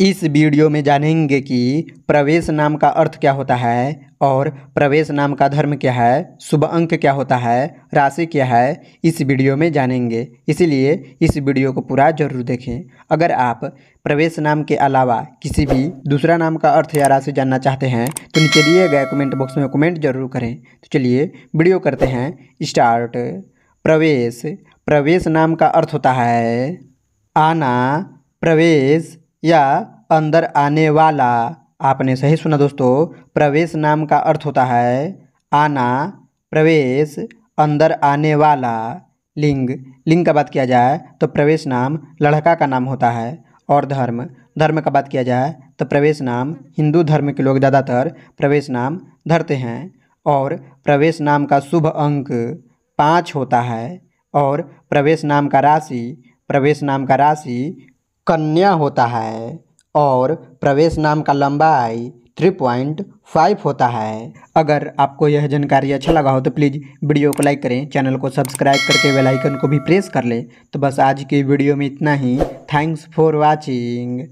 इस वीडियो में जानेंगे कि प्रवेश नाम का अर्थ क्या होता है और प्रवेश नाम का धर्म क्या है शुभ अंक क्या होता है राशि क्या है इस वीडियो में जानेंगे इसीलिए इस वीडियो को पूरा जरूर देखें अगर आप प्रवेश नाम के अलावा किसी भी दूसरा नाम का अर्थ या राशि जानना चाहते हैं तो नीचे दिए गए कमेंट बॉक्स में कमेंट जरूर करें तो चलिए वीडियो करते हैं स्टार्ट प्रवेश प्रवेश नाम का अर्थ होता है आना प्रवेश या अंदर आने वाला आपने सही सुना दोस्तों प्रवेश नाम का अर्थ होता है आना प्रवेश अंदर आने वाला लिंग लिंग का बात किया जाए तो प्रवेश नाम लड़का का नाम होता है और धर्म धर्म का बात किया जाए तो प्रवेश नाम हिंदू धर्म के लोग ज़्यादातर प्रवेश नाम धरते हैं और प्रवेश नाम का शुभ अंक पाँच होता है और प्रवेश नाम का राशि प्रवेश नाम का राशि कन्या होता है और प्रवेश नाम का लंबाई थ्री पॉइंट फाइव होता है अगर आपको यह जानकारी अच्छा लगा हो तो प्लीज़ वीडियो को लाइक करें चैनल को सब्सक्राइब करके बेल आइकन को भी प्रेस कर लें तो बस आज की वीडियो में इतना ही थैंक्स फॉर वाचिंग